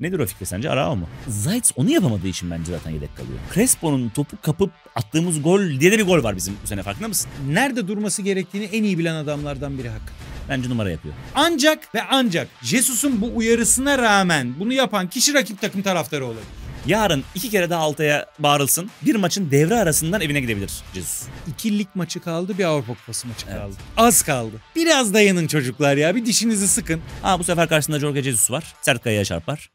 Nedir o fikir sence? Arao mu? Zayt onu yapamadığı için bence zaten yedek kalıyor. Crespo'nun topu kapıp attığımız gol diye de bir gol var bizim bu sene farkında mısın? Nerede durması gerektiğini en iyi bilen adamlardan biri Hakan. Bence numara yapıyor. Ancak ve ancak Jesus'un bu uyarısına rağmen bunu yapan kişi rakip takım taraftarı olabilir. Yarın iki kere daha Altay'a bağırılsın. Bir maçın devre arasından evine gidebilir Jesus. İki lig maçı kaldı bir Avrupa Kupası maçı evet. kaldı. Az kaldı. Biraz dayanın çocuklar ya bir dişinizi sıkın. Ha bu sefer karşısında Jorge Jesus var. Sert kayaya çarpar.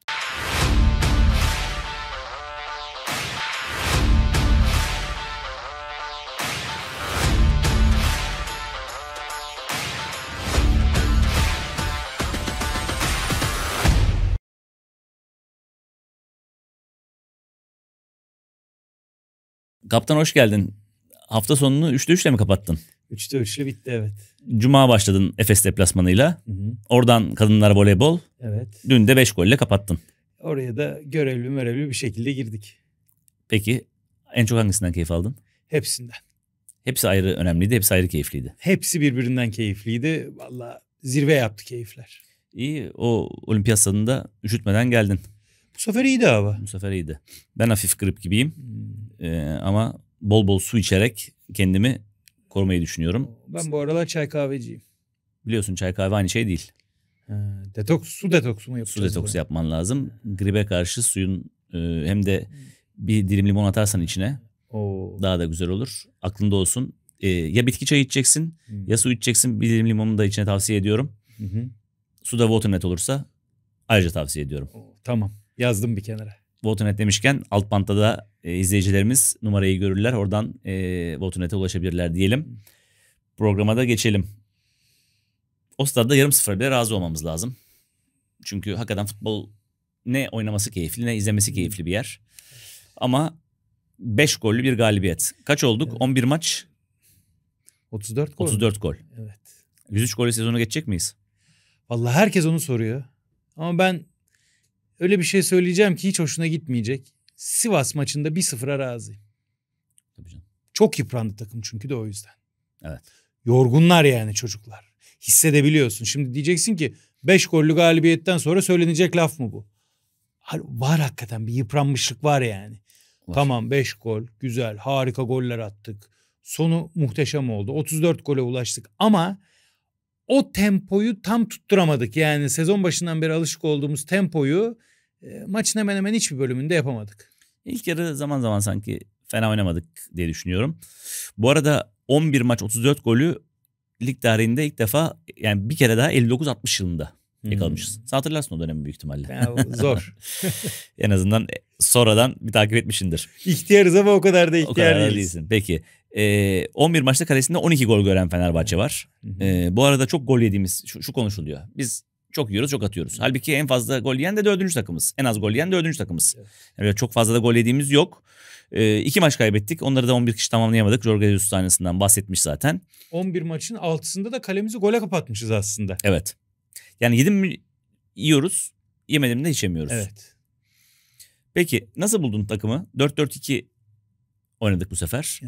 Kaptan hoş geldin. Hafta sonunu 3'te 3'le mi kapattın? 3'te 3'lü bitti evet. Cuma başladın Efes deplasmanıyla. Hı Oradan kadınlar voleybol. Evet. Dün de 5 golle kapattın. Oraya da görevli mörevli bir şekilde girdik. Peki en çok hangisinden keyif aldın? Hepsinden. Hepsi ayrı önemliydi, hepsi ayrı keyifliydi. Hepsi birbirinden keyifliydi. Valla zirve yaptı keyifler. İyi o olimpiyat stadında üşütmeden geldin. Bu sefer iyiydi abi. Bu sefer iyiydi. Ben hafif grip gibiyim. Hmm. Ee, ama bol bol su içerek kendimi korumayı düşünüyorum. Ben bu aralar çay kahveciyim. Biliyorsun çay kahve aynı şey değil. Ha, detoks, su detoksu mu yapacağız? Su detoksu böyle? yapman lazım. Gribe karşı suyun e, hem de hmm. bir dilim limon atarsan içine Oo. daha da güzel olur. Aklında olsun. E, ya bitki çayı içeceksin hmm. ya su içeceksin. Bir dilim limonu da içine tavsiye ediyorum. Hı hı. Su da waternet olursa ayrıca tavsiye ediyorum. Oo, tamam. Yazdım bir kenara. Votunet demişken alt bantta da e, izleyicilerimiz numarayı görürler. Oradan e, Votunet'e ulaşabilirler diyelim. Programa da geçelim. O stadda yarım sıfır bile razı olmamız lazım. Çünkü hakikaten futbol ne oynaması keyifli ne izlemesi keyifli bir yer. Ama 5 gollü bir galibiyet. Kaç olduk? Evet. 11 maç. 34 gol. 34 gol. Evet. 103 golle sezonu geçecek miyiz? Vallahi herkes onu soruyor. Ama ben öyle bir şey söyleyeceğim ki hiç hoşuna gitmeyecek. Sivas maçında 1-0'a razıyım. Tabii canım. Çok yıprandı takım çünkü de o yüzden. Evet. Yorgunlar yani çocuklar. Hissedebiliyorsun. Şimdi diyeceksin ki 5 gollü galibiyetten sonra söylenecek laf mı bu? Var hakikaten bir yıpranmışlık var yani. Var. Tamam 5 gol güzel harika goller attık. Sonu muhteşem oldu. 34 gole ulaştık ama o tempoyu tam tutturamadık. Yani sezon başından beri alışık olduğumuz tempoyu e, maçın hemen hemen hiçbir bölümünde yapamadık. İlk yarı zaman zaman sanki fena oynamadık diye düşünüyorum. Bu arada 11 maç 34 golü lig tarihinde ilk defa yani bir kere daha 59-60 yılında hmm. yakalamışız. Hmm. Sen hatırlarsın o dönemi büyük ihtimalle. Ya, zor. en azından sonradan bir takip etmişindir. İhtiyarız ama o kadar da ihtiyar o kadar değiliz. değilsin. Peki e, 11 maçta kalesinde 12 gol gören Fenerbahçe var. E, bu arada çok gol yediğimiz şu, şu konuşuluyor. Biz çok yiyoruz çok atıyoruz. Halbuki en fazla gol yiyen de dördüncü takımız. En az gol yiyen dördüncü takımız. Yani çok fazla da gol yediğimiz yok. E, iki maç kaybettik. Onları da 11 kişi tamamlayamadık. Jorge Jesus tanesinden bahsetmiş zaten. 11 maçın 6'sında da kalemizi gole kapatmışız aslında. Evet. Yani yedim mi yiyoruz. Yemedim de içemiyoruz. Evet. Peki nasıl buldun takımı? 4-4-2 oynadık bu sefer.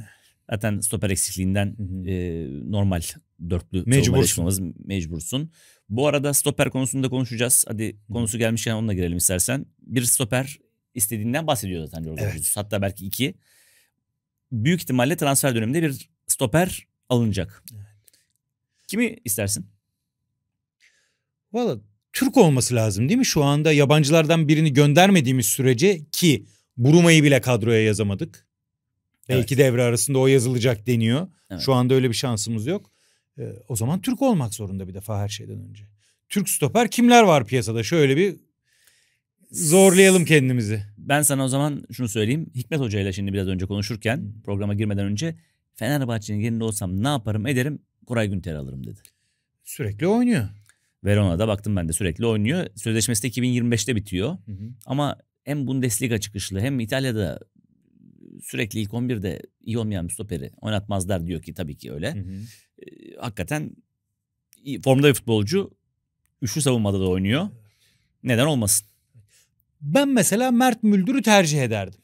Zaten stoper eksikliğinden E, normal dörtlü mecbursun. mecbursun. Bu arada stoper konusunda konuşacağız. Hadi hı. konusu gelmişken onunla girelim istersen. Bir stoper istediğinden bahsediyor zaten Jorge evet. Jesus. Hatta belki iki. Büyük ihtimalle transfer döneminde bir stoper alınacak. Evet. Kimi istersin? Valla Türk olması lazım değil mi? Şu anda yabancılardan birini göndermediğimiz sürece ki Buruma'yı bile kadroya yazamadık. Belki evet. devre arasında o yazılacak deniyor. Evet. Şu anda öyle bir şansımız yok. Ee, o zaman Türk olmak zorunda bir defa her şeyden önce. Türk stoper kimler var piyasada? Şöyle bir zorlayalım kendimizi. Ben sana o zaman şunu söyleyeyim. Hikmet Hoca ile şimdi biraz önce konuşurken hmm. programa girmeden önce Fenerbahçe'nin yerinde olsam ne yaparım ederim Koray Günter'i alırım dedi. Sürekli oynuyor. Verona'da baktım ben de sürekli oynuyor. Sözleşmesi de 2025'te bitiyor. Hı hı. Ama hem Bundesliga çıkışlı hem İtalya'da sürekli ilk 11'de iyi olmayan bir stoperi oynatmazlar diyor ki tabii ki öyle. Hı hı. E, hakikaten formda bir futbolcu üçlü savunmada da oynuyor. Neden olmasın? Ben mesela Mert Müldür'ü tercih ederdim.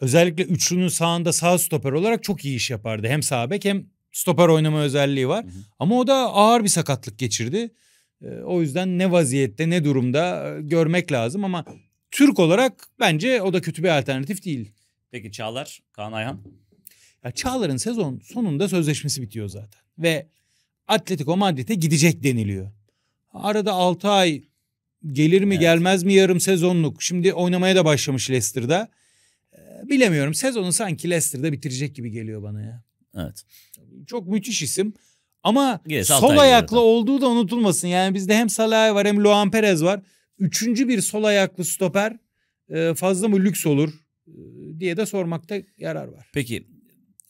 Özellikle üçlünün sağında sağ stoper olarak çok iyi iş yapardı. Hem sağ bek hem stoper oynama özelliği var. Hı hı. Ama o da ağır bir sakatlık geçirdi. O yüzden ne vaziyette ne durumda görmek lazım ama Türk olarak bence o da kötü bir alternatif değil. Peki Çağlar, Kaan Ayhan? Ya Çağlar'ın sezon sonunda sözleşmesi bitiyor zaten. Ve Atletico Madrid'e gidecek deniliyor. Arada 6 ay gelir mi evet. gelmez mi yarım sezonluk. Şimdi oynamaya da başlamış Leicester'da. Ee, bilemiyorum sezonu sanki Leicester'da bitirecek gibi geliyor bana ya. Evet. Çok müthiş isim. Ama Gerisi sol ayaklı zaten. olduğu da unutulmasın. Yani bizde hem Salah var hem Luan Perez var. Üçüncü bir sol ayaklı stoper e, fazla mı lüks olur? diye de sormakta yarar var. Peki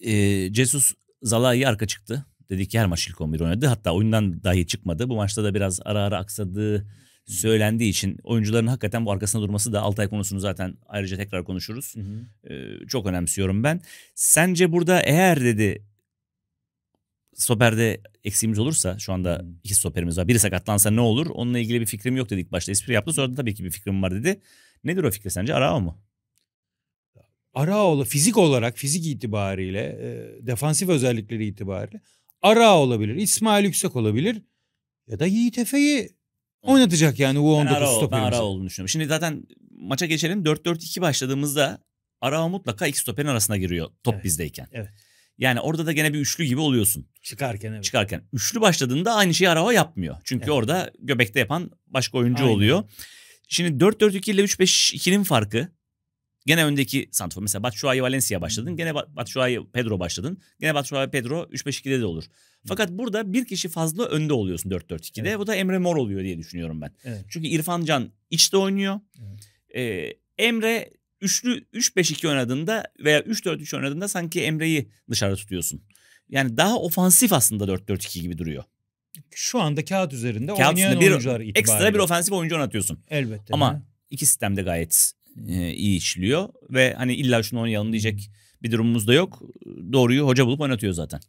e, Jesus Zalai arka çıktı. Dedik ki her maç ilk 11 oynadı. Hatta oyundan dahi çıkmadı. Bu maçta da biraz ara ara aksadığı söylendiği için oyuncuların hakikaten bu arkasında durması da Altay konusunu zaten ayrıca tekrar konuşuruz. Hı hı. Ee, çok önemsiyorum ben. Sence burada eğer dedi stoperde eksiğimiz olursa şu anda hı. iki stoperimiz var. Biri sakatlansa ne olur? Onunla ilgili bir fikrim yok dedik başta. Espri yaptı sonra da tabii ki bir fikrim var dedi. Nedir o fikir sence? Arao mu? Araoğlu fizik olarak, fizik itibariyle, e, defansif özellikleri itibariyle Ara olabilir, İsmail Yüksek olabilir ya da Yiğit Efe'yi oynatacak yani U19 ben Araoğlu, stoperimiz. ara olduğunu düşünüyorum. Şimdi zaten maça geçelim 4-4-2 başladığımızda ara mutlaka iki stoperin arasına giriyor top evet. bizdeyken. Evet. Yani orada da gene bir üçlü gibi oluyorsun. Çıkarken evet. Çıkarken. Üçlü başladığında aynı şeyi Arao yapmıyor. Çünkü evet. orada göbekte yapan başka oyuncu Aynen. oluyor. Şimdi 4-4-2 ile 3-5-2'nin farkı Gene öndeki santrfor. Mesela Batshuayi Valencia başladın. Gene Batshuayi Pedro başladın. Gene Batshuayi Pedro 3-5-2'de de olur. Fakat burada bir kişi fazla önde oluyorsun 4-4-2'de. Evet. Bu da Emre Mor oluyor diye düşünüyorum ben. Evet. Çünkü İrfan Can içte oynuyor. Evet. Ee, Emre üçlü 3-5-2 oynadığında veya 3-4-3 oynadığında sanki Emre'yi dışarı tutuyorsun. Yani daha ofansif aslında 4-4-2 gibi duruyor. Şu anda kağıt üzerinde kağıt oynayan bir, oyuncular itibariyle. Ekstra bir ofansif oyuncu oynatıyorsun. Elbette. Ama he? iki sistemde gayet e, iyi işliyor ve hani illa şunu oynayalım diyecek bir durumumuz da yok. Doğruyu hoca bulup oynatıyor zaten.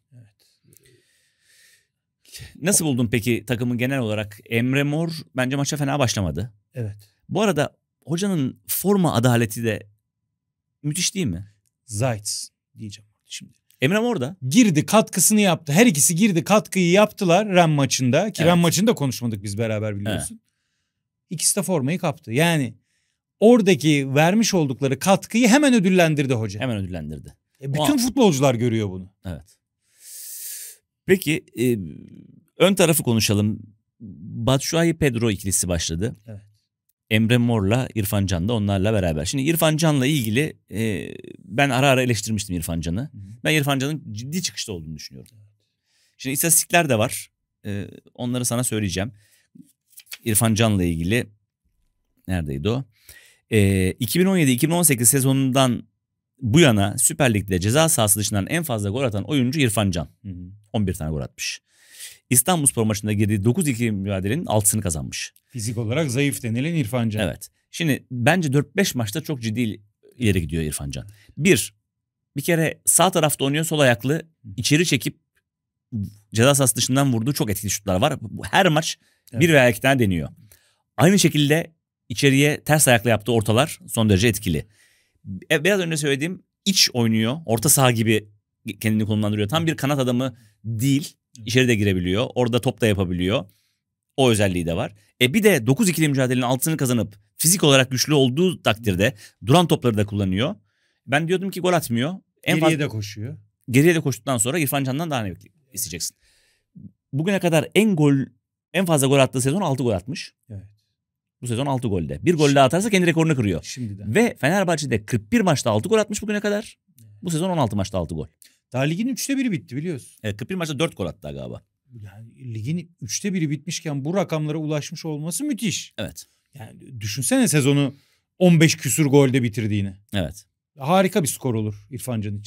Nasıl buldun peki takımı genel olarak? Emre Mor bence maça fena başlamadı. Evet. Bu arada hocanın forma adaleti de müthiş değil mi? Zayt diyeceğim şimdi. Emre Mor da. Girdi katkısını yaptı. Her ikisi girdi katkıyı yaptılar Ren maçında. Ki evet. Ren maçında konuşmadık biz beraber biliyorsun. Evet. İkisi de formayı kaptı. Yani oradaki vermiş oldukları katkıyı hemen ödüllendirdi hoca. Hemen ödüllendirdi. E, bütün o futbolcular görüyor bunu. Evet. Peki e, ön tarafı konuşalım. Batshuayi Pedro ikilisi başladı. Evet. Emre Mor'la İrfan Can da onlarla beraber. Şimdi İrfan Can'la ilgili e, ben ara ara eleştirmiştim İrfan Can'ı. Hı. Ben İrfan Can'ın ciddi çıkışta olduğunu düşünüyorum. Şimdi istatistikler de var. E, onları sana söyleyeceğim. İrfan Can'la ilgili neredeydi o? E, 2017-2018 sezonundan bu yana Süper Lig'de ceza sahası dışından en fazla gol atan oyuncu İrfan Can. Hı hı. 11 tane gol atmış. İstanbul Spor maçında girdiği 9-2 mücadelenin 6'sını kazanmış. Fizik olarak zayıf denilen İrfan Can. Evet. Şimdi bence 4-5 maçta çok ciddi ileri gidiyor İrfan Can. Bir, bir kere sağ tarafta oynuyor sol ayaklı içeri çekip ceza sahası dışından vurduğu çok etkili şutlar var. Her maç evet. bir veya iki tane deniyor. Aynı şekilde içeriye ters ayakla yaptığı ortalar son derece etkili. E, biraz önce söylediğim iç oynuyor. Orta saha gibi kendini konumlandırıyor. Tam bir kanat adamı değil. İçeri de girebiliyor. Orada top da yapabiliyor. O özelliği de var. E bir de 9 ikili mücadelenin altını kazanıp fizik olarak güçlü olduğu takdirde duran topları da kullanıyor. Ben diyordum ki gol atmıyor. En geriye de koşuyor. Geriye de koştuktan sonra İrfan Can'dan daha ne isteyeceksin? Bugüne kadar en gol en fazla gol attığı sezon 6 gol atmış. Evet. Bu sezon 6 golde. Bir gol atarsa kendi rekorunu kırıyor. Şimdiden. Ve Fenerbahçe'de 41 maçta 6 gol atmış bugüne kadar. Bu sezon 16 maçta 6 gol. Daha ligin 3'te biri bitti biliyorsun. Evet 41 maçta 4 gol attı galiba. Yani ligin 3'te biri bitmişken bu rakamlara ulaşmış olması müthiş. Evet. Yani düşünsene sezonu 15 küsür golde bitirdiğini. Evet. Harika bir skor olur İrfan için.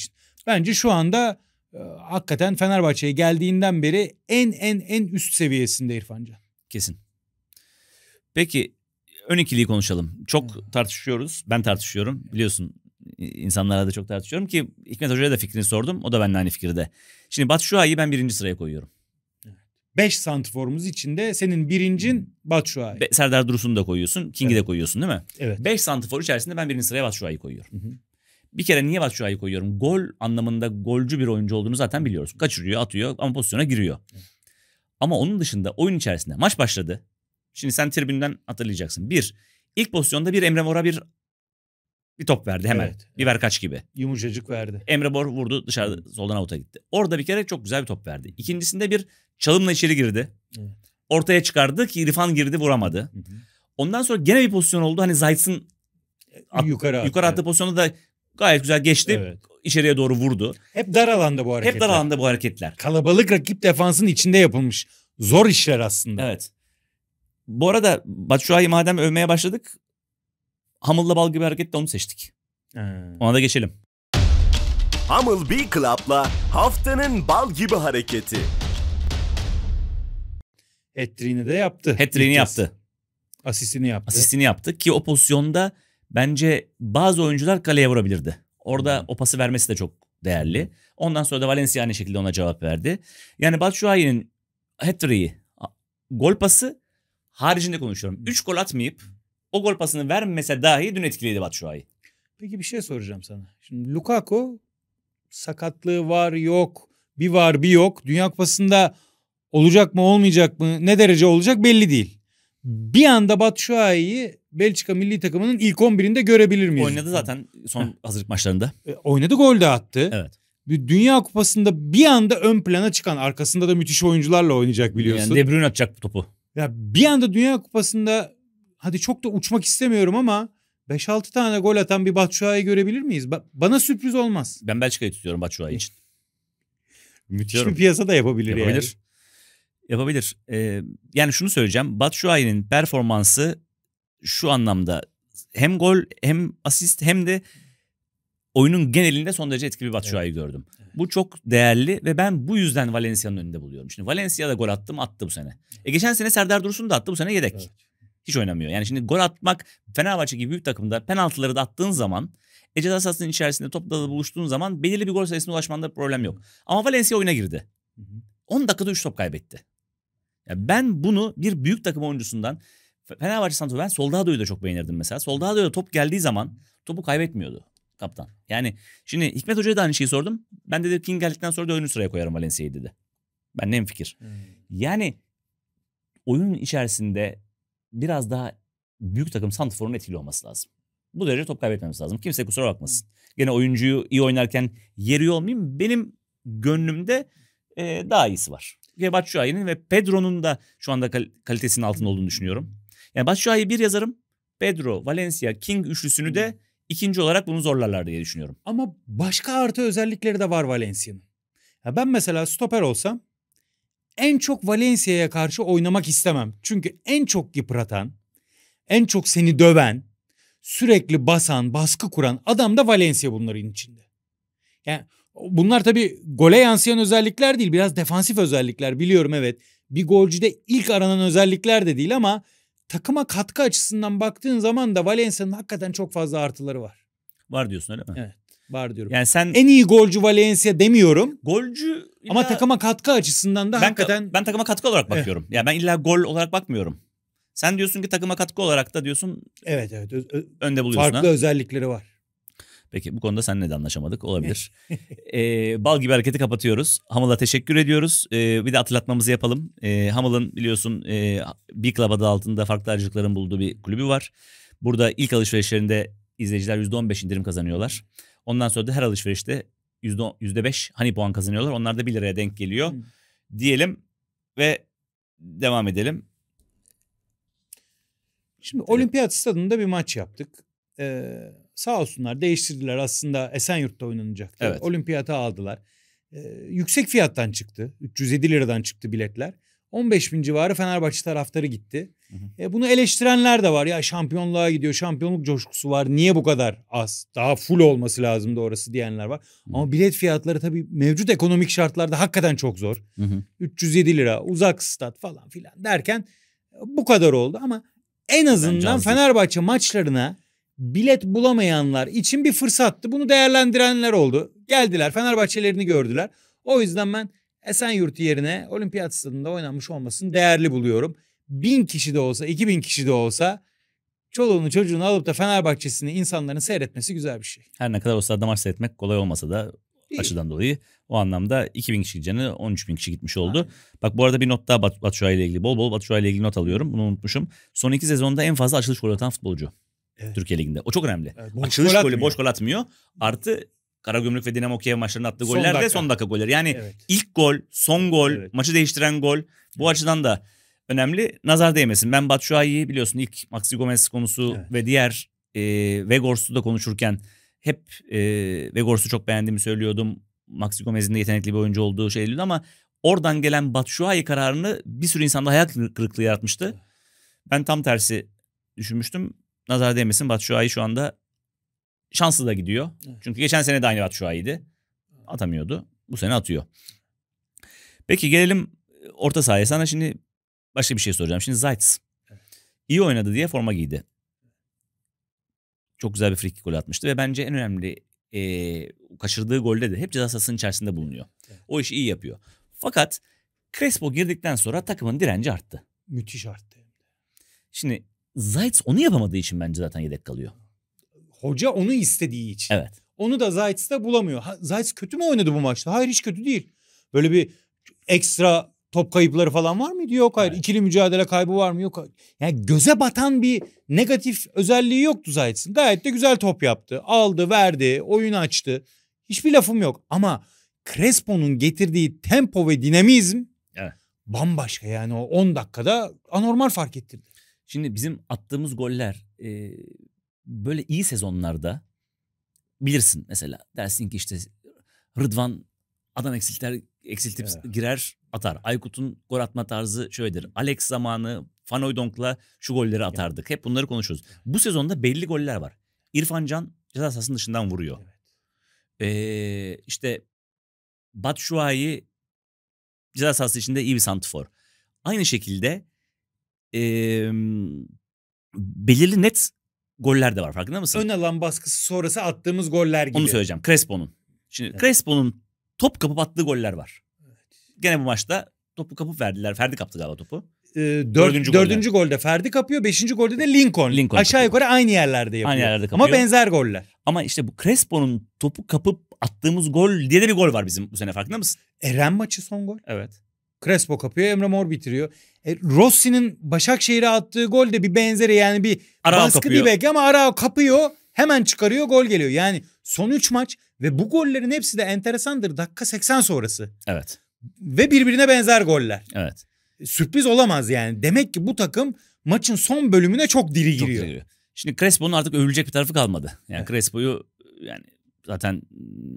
Bence şu anda e, hakikaten Fenerbahçe'ye geldiğinden beri en en en üst seviyesinde İrfancan Kesin. Peki ön ikiliyi konuşalım. Çok tartışıyoruz. Ben tartışıyorum. Biliyorsun insanlarla da çok tartışıyorum ki Hikmet Hoca'ya da fikrini sordum. O da benimle aynı fikirde. Şimdi Batu Şua'yı ben birinci sıraya koyuyorum. 5 santiforumuz içinde senin birincin Batshuayi. Be- Serdar Dursun'u da koyuyorsun. King'i evet. de koyuyorsun değil mi? Evet. 5 santifor içerisinde ben birinci sıraya Batshuayi'yi koyuyorum. Hı hı. Bir kere niye Batshuayi'yi koyuyorum? Gol anlamında golcü bir oyuncu olduğunu zaten biliyoruz. Kaçırıyor, atıyor ama pozisyona giriyor. Evet. Ama onun dışında oyun içerisinde maç başladı. Şimdi sen tribünden hatırlayacaksın. Bir, ilk pozisyonda bir Emre Mor'a bir bir top verdi hemen. Evet. ver kaç gibi. Yumuşacık verdi. Emre Bor vurdu dışarıda soldan avuta gitti. Orada bir kere çok güzel bir top verdi. İkincisinde bir çalımla içeri girdi. Evet. Ortaya çıkardı ki İrfan girdi vuramadı. Hı hı. Ondan sonra gene bir pozisyon oldu. Hani Zayt'sın at, yukarı, at, yukarı attığı evet. pozisyonda da gayet güzel geçti. Evet. İçeriye doğru vurdu. Hep dar alanda bu hareketler. Hep dar alanda bu hareketler. Kalabalık rakip defansın içinde yapılmış. Zor işler aslında. Evet. Bu arada Batshuayi madem övmeye başladık. Hamulla bal gibi hareketle onu seçtik. Ee. Ona da geçelim. Hamıl B Club'la haftanın bal gibi hareketi. Hattrini de yaptı. Hattrini yaptı. Asistini yaptı. Asistini yaptı ki o pozisyonda bence bazı oyuncular kaleye vurabilirdi. Orada hmm. o pası vermesi de çok değerli. Ondan sonra da Valencia aynı şekilde ona cevap verdi. Yani Batshuayi'nin hat gol pası haricinde konuşuyorum. 3 gol atmayıp o gol pasını vermese dahi dün etkiliydi Batshuayi. Peki bir şey soracağım sana. Şimdi Lukaku sakatlığı var yok bir var bir yok. Dünya Kupası'nda olacak mı olmayacak mı ne derece olacak belli değil. Bir anda Batshuayi'yi Belçika milli takımının ilk 11'inde görebilir miyiz? Oynadı zaten son hazırlık maçlarında. E, oynadı gol de attı. Evet. Dünya Kupası'nda bir anda ön plana çıkan arkasında da müthiş oyuncularla oynayacak biliyorsun. Yani De Bruyne atacak bu topu. Ya bir anda Dünya Kupası'nda hadi çok da uçmak istemiyorum ama 5-6 tane gol atan bir Batshuayi görebilir miyiz? Ba- bana sürpriz olmaz. Ben Belçika'yı tutuyorum Batshuayi için. Müthiş bir piyasa da yapabilir, yapabilir. yani. Yapabilir. Ee, yani şunu söyleyeceğim. Batshuayi'nin performansı şu anlamda hem gol hem asist hem de oyunun genelinde son derece etkili bir Batshuayi evet. gördüm. Bu çok değerli ve ben bu yüzden Valencia'nın önünde buluyorum. Şimdi Valencia da gol attım, attı bu sene. E geçen sene Serdar Dursun da attı bu sene yedek. Evet. Hiç oynamıyor. Yani şimdi gol atmak Fenerbahçe gibi büyük takımda penaltıları da attığın zaman Ece sahasının içerisinde topla da buluştuğun zaman belirli bir gol sayısına ulaşmanda problem yok. Ama Valencia oyuna girdi. 10 dakikada 3 top kaybetti. Ya ben bunu bir büyük takım oyuncusundan Fenerbahçe Santrofor ben Soldado'yu da çok beğenirdim mesela. Soldado'ya top geldiği zaman topu kaybetmiyordu kaptan. Yani şimdi Hikmet Hoca'ya da aynı şeyi sordum. Ben dedi King geldikten sonra da önü sıraya koyarım Valencia'yı dedi. Ben ne fikir. Hmm. Yani oyunun içerisinde biraz daha büyük takım santiforun etkili olması lazım. Bu derece top kaybetmemiz lazım. Kimse kusura bakmasın. Hmm. Gene oyuncuyu iyi oynarken yeri olmayayım. Benim gönlümde e, daha iyisi var. Ve Batshuayi'nin ve Pedro'nun da şu anda kal- kalitesinin altında olduğunu düşünüyorum. Yani Batshuayi'yi bir yazarım. Pedro, Valencia, King üçlüsünü de hmm ikinci olarak bunu zorlarlar diye düşünüyorum. Ama başka artı özellikleri de var Valencia'nın. Ben mesela stoper olsam en çok Valencia'ya karşı oynamak istemem. Çünkü en çok yıpratan, en çok seni döven, sürekli basan, baskı kuran adam da Valencia bunların içinde. Yani bunlar tabii gole yansıyan özellikler değil. Biraz defansif özellikler biliyorum evet. Bir golcüde ilk aranan özellikler de değil ama takıma katkı açısından baktığın zaman da Valencia'nın hakikaten çok fazla artıları var. Var diyorsun öyle mi? Evet. Var diyorum. Yani sen en iyi golcü Valencia demiyorum. Golcü illa... ama takıma katkı açısından da ben, hakikaten ben takıma katkı olarak bakıyorum. Evet. Ya yani ben illa gol olarak bakmıyorum. Sen diyorsun ki takıma katkı olarak da diyorsun. Evet evet. Ö önde buluyorsun. Farklı ha? özellikleri var. Peki bu konuda seninle de anlaşamadık olabilir. ee, bal gibi hareketi kapatıyoruz. Hamal'a teşekkür ediyoruz. Ee, bir de hatırlatmamızı yapalım. Ee, Hamal'ın biliyorsun e, B Club adı altında farklı ayrıcalıkların bulduğu bir kulübü var. Burada ilk alışverişlerinde izleyiciler %15 indirim kazanıyorlar. Ondan sonra da her alışverişte %5 hani puan kazanıyorlar. Onlar da 1 liraya denk geliyor. Hmm. Diyelim ve devam edelim. Şimdi evet. olimpiyat stadında bir maç yaptık. Ee, sağ olsunlar değiştirdiler aslında Esenyurt'ta oynanacaktı. Evet. Olimpiyata aldılar. Ee, yüksek fiyattan çıktı. 307 liradan çıktı biletler. 15 bin civarı Fenerbahçe taraftarı gitti. Hı hı. E, bunu eleştirenler de var. Ya şampiyonluğa gidiyor, şampiyonluk coşkusu var. Niye bu kadar az? Daha full olması lazım doğrusu diyenler var. Hı. Ama bilet fiyatları tabii mevcut ekonomik şartlarda hakikaten çok zor. Hı hı. 307 lira, uzak stat falan filan derken bu kadar oldu. Ama en azından Fenerbahçe maçlarına bilet bulamayanlar için bir fırsattı. Bunu değerlendirenler oldu. Geldiler Fenerbahçelerini gördüler. O yüzden ben Esenyurt yerine olimpiyat stadında oynanmış olmasını değerli buluyorum. Bin kişi de olsa, iki bin kişi de olsa çoluğunu çocuğunu alıp da Fenerbahçesini insanların seyretmesi güzel bir şey. Her ne kadar o stadda maç seyretmek kolay olmasa da Değil. açıdan dolayı o anlamda 2000 kişi gideceğine 13 bin kişi gitmiş oldu. Aynen. Bak bu arada bir not daha Batu, Batu ile ilgili bol bol Batu ile ilgili not alıyorum. Bunu unutmuşum. Son iki sezonda en fazla açılış gol atan futbolcu. Evet. Türkiye Ligi'nde. O çok önemli. Evet, boş Açılış gol golü boş gol atmıyor. Artı Karagümrük ve Dinamo Kiev maçlarında attığı goller de son dakika golleri. Yani evet. ilk gol, son gol, evet. maçı değiştiren gol. Bu evet. açıdan da önemli. Nazar değmesin. Ben Batshuayi'yi biliyorsun ilk Maxi Gomez konusu evet. ve diğer e, Vegors'u da konuşurken hep e, Vegors'u çok beğendiğimi söylüyordum. Maxi Gomez'in de yetenekli bir oyuncu olduğu şey ama oradan gelen Batshuayi kararını bir sürü insanda hayal kırıklığı yaratmıştı. Ben tam tersi düşünmüştüm nazar değmesin Batshuayi şu anda şanslı da gidiyor. Evet. Çünkü geçen sene de aynı Batshuayi'ydi. Atamıyordu. Bu sene atıyor. Peki gelelim e, orta sahaya. Sana şimdi başka bir şey soracağım. Şimdi Zaitz evet. iyi oynadı diye forma giydi. Çok güzel bir free gol atmıştı ve bence en önemli e, kaçırdığı golde de hep ceza sahasının içerisinde bulunuyor. Evet. O işi iyi yapıyor. Fakat Crespo girdikten sonra takımın direnci arttı. Müthiş arttı. Şimdi Zayt onu yapamadığı için bence zaten yedek kalıyor. Hoca onu istediği için. Evet. Onu da Zayt's da bulamıyor. Zayt kötü mü oynadı bu maçta? Hayır hiç kötü değil. Böyle bir ekstra top kayıpları falan var mıydı? Yok hayır. Evet. İkili mücadele kaybı var mı? Yok. Yani göze batan bir negatif özelliği yoktu Zayt'sın. Gayet de güzel top yaptı. Aldı, verdi, oyun açtı. Hiçbir lafım yok ama Crespo'nun getirdiği tempo ve dinamizm evet. bambaşka yani o 10 dakikada anormal fark ettirdi. Şimdi bizim attığımız goller e, böyle iyi sezonlarda bilirsin mesela. Dersin ki işte Rıdvan adam eksiltir eksiltip evet. girer atar. Aykut'un gol atma tarzı şöyledir. Alex zamanı Fanoydonk'la şu golleri atardık. Hep bunları konuşuyoruz. Bu sezonda belli goller var. İrfan Can ceza sahasının dışından vuruyor. Evet. Ee, işte Batshuayi ceza sahası içinde iyi bir santifor. Aynı şekilde e, belirli net goller de var farkında mısın? Ön alan baskısı sonrası attığımız goller gibi. Onu söyleyeceğim Crespo'nun. Şimdi evet. Crespo'nun top kapıp attığı goller var. Evet. Gene bu maçta topu kapıp verdiler. Ferdi kaptı galiba topu. E, dört, dördüncü, dördüncü golde. golde Ferdi kapıyor. Beşinci golde de Lincoln. Lincoln Aşağı kapıyor. yukarı aynı yerlerde yapıyor. Aynı yerlerde kapıyor. Ama benzer goller. Ama işte bu Crespo'nun topu kapıp attığımız gol diye de bir gol var bizim bu sene farkında mısın? Eren maçı son gol. Evet. Crespo kapıyor Emre Mor bitiriyor. E, Rossi'nin Başakşehir'e attığı gol de bir benzeri yani bir Arao baskı kapıyor. değil belki ama Arao kapıyor hemen çıkarıyor gol geliyor. Yani son 3 maç ve bu gollerin hepsi de enteresandır dakika 80 sonrası. Evet. Ve birbirine benzer goller. Evet. E, sürpriz olamaz yani. Demek ki bu takım maçın son bölümüne çok diri giriyor. Çok diri giriyor. Şimdi Crespo'nun artık övülecek bir tarafı kalmadı. Yani evet. Crespo'yu yani zaten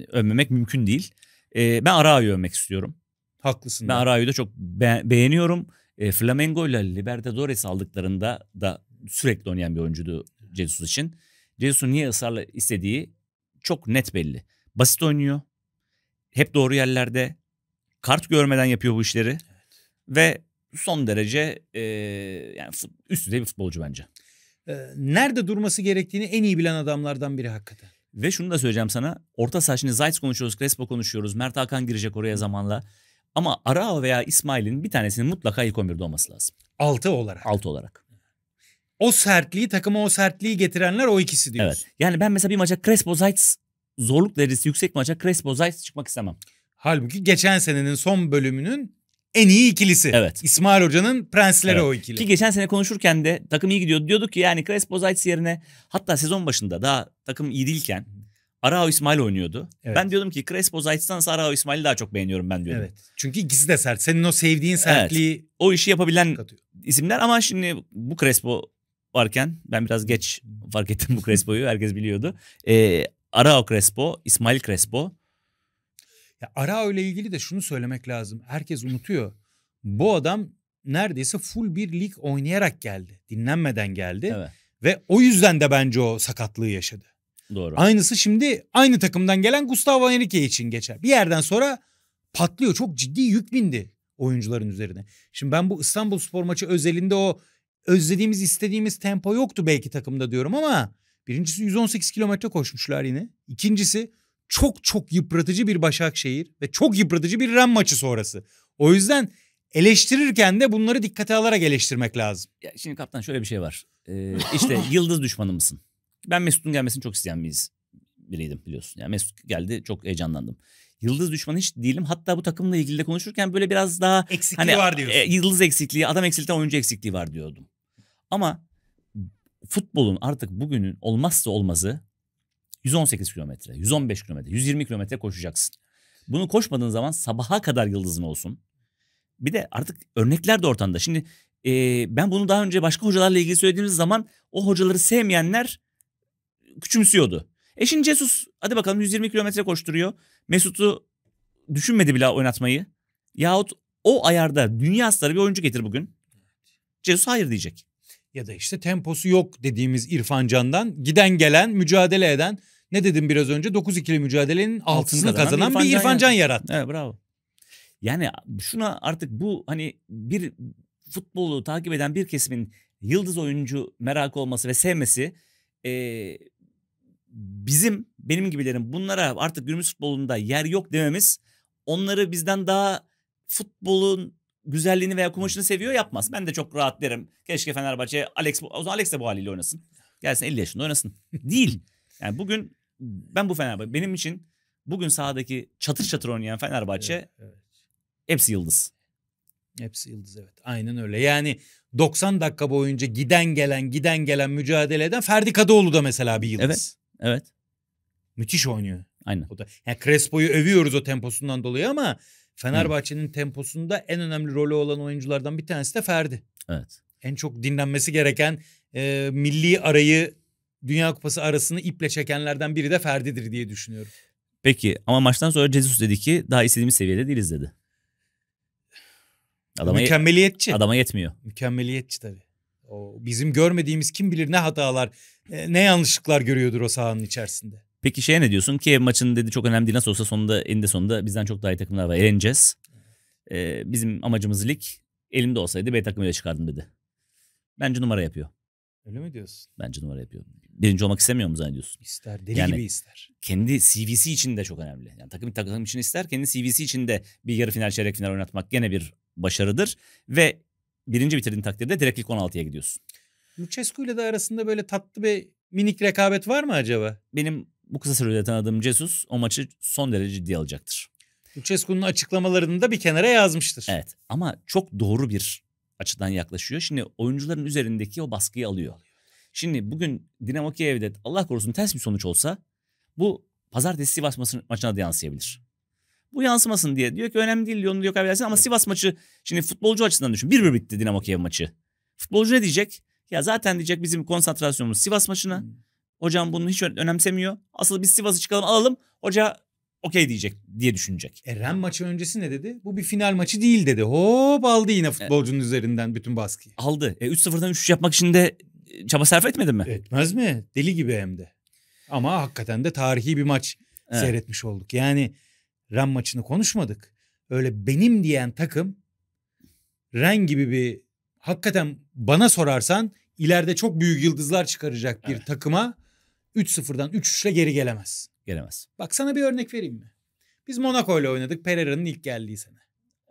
övmemek mümkün değil. Ee, ben Arao'yu övmek istiyorum. Haklısın. Ben Arayu'yu da çok be- beğeniyorum. E, Flamengo ile Libertadores aldıklarında da sürekli oynayan bir oyuncuydu Jesus için. Jesus'un niye ısrarla istediği çok net belli. Basit oynuyor. Hep doğru yerlerde. Kart görmeden yapıyor bu işleri. Evet. Ve son derece e, yani üst düzey bir futbolcu bence. E, nerede durması gerektiğini en iyi bilen adamlardan biri hakikaten. Ve şunu da söyleyeceğim sana. Orta saha şimdi Zayt konuşuyoruz, Crespo konuşuyoruz. Mert Hakan girecek oraya zamanla. Ama Arao veya İsmail'in bir tanesinin mutlaka ilk 11'de olması lazım. 6 olarak. 6 olarak. O sertliği takıma o sertliği getirenler o ikisi diyorsun. Evet. Yani ben mesela bir maça Crespo Zaitz zorluk derecesi yüksek maça Crespo Zaitz çıkmak istemem. Halbuki geçen senenin son bölümünün en iyi ikilisi. Evet. İsmail Hoca'nın prensleri evet. o ikili. Ki geçen sene konuşurken de takım iyi gidiyordu. Diyorduk ki yani Crespo Zaitz yerine hatta sezon başında daha takım iyi değilken Arao İsmail oynuyordu. Evet. Ben diyordum ki Crespo Zayt'tansa Arao İsmail'i daha çok beğeniyorum ben diyordum. Evet. Çünkü ikisi de sert. Senin o sevdiğin sertliği evet. o işi yapabilen katıyor. isimler ama şimdi bu Crespo varken ben biraz geç fark ettim bu Crespo'yu. Herkes biliyordu. Ee, Arao Crespo, İsmail Crespo. Ya Arao ile ilgili de şunu söylemek lazım. Herkes unutuyor. Bu adam neredeyse full bir lig oynayarak geldi. Dinlenmeden geldi. Evet. Ve o yüzden de bence o sakatlığı yaşadı. Doğru. Aynısı şimdi aynı takımdan gelen Gustavo Henrique için geçer. Bir yerden sonra patlıyor. Çok ciddi yük bindi oyuncuların üzerine. Şimdi ben bu İstanbul Spor maçı özelinde o özlediğimiz istediğimiz tempo yoktu belki takımda diyorum ama birincisi 118 kilometre koşmuşlar yine. İkincisi çok çok yıpratıcı bir Başakşehir ve çok yıpratıcı bir Ren maçı sonrası. O yüzden eleştirirken de bunları dikkate alarak eleştirmek lazım. Ya şimdi kaptan şöyle bir şey var. Ee, işte yıldız düşmanı mısın? Ben Mesut'un gelmesini çok isteyen biz biriydim biliyorsun. Yani Mesut geldi çok heyecanlandım. Yıldız düşmanı hiç değilim. Hatta bu takımla ilgili de konuşurken böyle biraz daha eksikliği hani, var e, diyorsun. E, yıldız eksikliği, adam eksikliği, oyuncu eksikliği var diyordum. Ama futbolun artık bugünün olmazsa olmazı 118 kilometre, 115 kilometre, 120 kilometre koşacaksın. Bunu koşmadığın zaman sabaha kadar yıldızın olsun. Bir de artık örnekler de ortanda. Şimdi e, ben bunu daha önce başka hocalarla ilgili söylediğimiz zaman o hocaları sevmeyenler küçümsüyordu. Eşin şimdi hadi bakalım 120 kilometre koşturuyor. Mesut'u düşünmedi bile oynatmayı. Yahut o ayarda dünya starı bir oyuncu getir bugün. Jesus hayır diyecek. Ya da işte temposu yok dediğimiz İrfan Can'dan giden gelen mücadele eden ne dedim biraz önce 9 ikili mücadelenin altını kazanan, kazanan bir İrfan, bir İrfan Can, Can yarattı. Evet bravo. Yani şuna artık bu hani bir futbolu takip eden bir kesimin yıldız oyuncu merakı olması ve sevmesi e, bizim benim gibilerin bunlara artık günümüz futbolunda yer yok dememiz onları bizden daha futbolun güzelliğini veya kumaşını seviyor yapmaz. Ben de çok rahat derim. Keşke Fenerbahçe Alex o zaman Alex de bu haliyle oynasın. Gelsin 50 yaşında oynasın. Değil. Yani bugün ben bu Fenerbahçe benim için bugün sahadaki çatır çatır oynayan Fenerbahçe evet, evet. hepsi yıldız. Hepsi yıldız evet. Aynen öyle. Yani 90 dakika boyunca giden gelen giden gelen mücadele eden Ferdi Kadıoğlu da mesela bir yıldız. Evet. Evet. Müthiş oynuyor. Aynen. O da, yani Crespo'yu övüyoruz o temposundan dolayı ama Fenerbahçe'nin Hı. temposunda en önemli rolü olan oyunculardan bir tanesi de Ferdi. Evet. En çok dinlenmesi gereken e, milli arayı Dünya Kupası arasını iple çekenlerden biri de Ferdi'dir diye düşünüyorum. Peki ama maçtan sonra Jesus dedi ki daha istediğimiz seviyede değiliz dedi. Adama Mükemmeliyetçi. Adama yetmiyor. Mükemmeliyetçi tabii. O bizim görmediğimiz kim bilir ne hatalar e, ne yanlışlıklar görüyordur o sahanın içerisinde. Peki şeye ne diyorsun? ki maçın dedi çok önemli değil. Nasıl olsa sonunda eninde sonunda bizden çok daha iyi takımlar var. Eleneceğiz. Ee, bizim amacımız lig. Elimde olsaydı B takımıyla çıkardım dedi. Bence numara yapıyor. Öyle mi diyorsun? Bence numara yapıyor. Birinci olmak istemiyor mu zannediyorsun? İster. Deli yani, gibi ister. Kendi CV'si için de çok önemli. Yani takım takım için ister. Kendi CV'si için de bir yarı final, çeyrek final oynatmak gene bir başarıdır. Ve birinci bitirdiğin takdirde direkt ilk 16'ya gidiyorsun. Lucescu ile de arasında böyle tatlı bir minik rekabet var mı acaba? Benim bu kısa sürede tanıdığım Jesus o maçı son derece ciddi alacaktır. Lucescu'nun açıklamalarını da bir kenara yazmıştır. Evet ama çok doğru bir açıdan yaklaşıyor. Şimdi oyuncuların üzerindeki o baskıyı alıyor. Şimdi bugün Dinamo Kiev'de Allah korusun ters bir sonuç olsa bu pazartesi Sivas maçına da yansıyabilir. Bu yansımasın diye diyor ki önemli değil Lyon'u yok kaybedersin ama Sivas maçı şimdi futbolcu açısından düşün. Bir bir bitti Dinamo Kiev maçı. Futbolcu ne diyecek? Ya zaten diyecek bizim konsantrasyonumuz Sivas maçına. Hmm. Hocam bunu hiç önemsemiyor. Asıl biz Sivas'ı çıkalım alalım. Hoca okey diyecek diye düşünecek. Eren maçı öncesi ne dedi? Bu bir final maçı değil dedi. Hop aldı yine e, futbolcunun e, üzerinden bütün baskıyı. Aldı. E, 3-0'dan 3 yapmak için de e, çaba sarf etmedi mi? Etmez mi? Deli gibi hem de. Ama hakikaten de tarihi bir maç evet. seyretmiş olduk. Yani Ren maçını konuşmadık. Öyle benim diyen takım Ren gibi bir hakikaten bana sorarsan ileride çok büyük yıldızlar çıkaracak bir evet. takıma 3-0'dan 3-3'le geri gelemez. Gelemez. Bak sana bir örnek vereyim mi? Biz Monaco ile oynadık Pereira'nın ilk geldiği sene.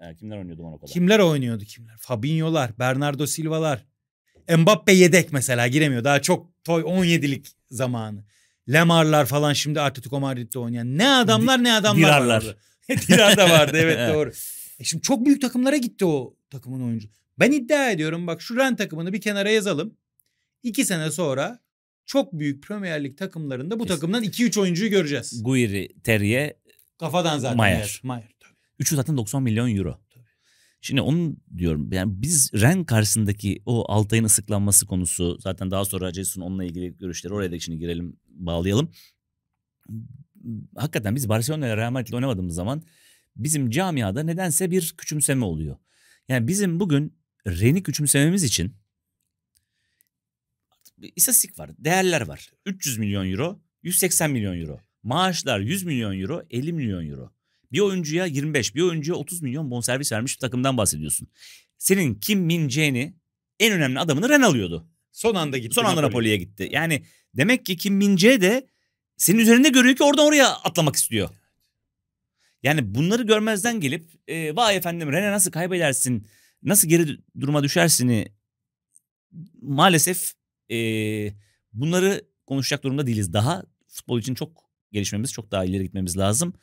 E, kimler oynuyordu Monaco'da? Kimler oynuyordu kimler? Fabinho'lar, Bernardo Silva'lar. Mbappe yedek mesela giremiyor. Daha çok toy 17'lik zamanı. Lemar'lar falan şimdi Atletico Madrid'de oynayan. Ne adamlar ne adamlar. Dirarlar. Vardı. Dirar da vardı evet doğru. E şimdi çok büyük takımlara gitti o takımın oyuncu. Ben iddia ediyorum bak şu Ren takımını bir kenara yazalım. 2 sene sonra çok büyük Premier Lig takımlarında bu takımdan 2-3 oyuncuyu göreceğiz. Guiri, Terrier, kafadan zaten Mayer. Yer. Mayer tabii. Üçü zaten 90 milyon euro. Tabii. Şimdi onu diyorum yani biz Ren karşısındaki o Altay'ın ısıklanması konusu zaten daha sonra Cesut'un onunla ilgili görüşleri oraya da şimdi girelim bağlayalım. Hakikaten biz Barcelona ile Real Madrid oynamadığımız zaman bizim camiada nedense bir küçümseme oluyor. Yani bizim bugün Ren'i küçümsememiz için istatistik var, değerler var. 300 milyon euro, 180 milyon euro. Maaşlar 100 milyon euro, 50 milyon euro. Bir oyuncuya 25, bir oyuncuya 30 milyon bonservis vermiş bir takımdan bahsediyorsun. Senin Kim Min Jae'ni en önemli adamını Ren alıyordu. Son anda gitti. Son anda Napoli'ye gitti. Yani demek ki Kim Min Jae de senin üzerinde görüyor ki oradan oraya atlamak istiyor. Yani bunları görmezden gelip e, vay efendim Ren'e nasıl kaybedersin, nasıl geri duruma düşersini maalesef e, bunları konuşacak durumda değiliz. Daha futbol için çok gelişmemiz, çok daha ileri gitmemiz lazım.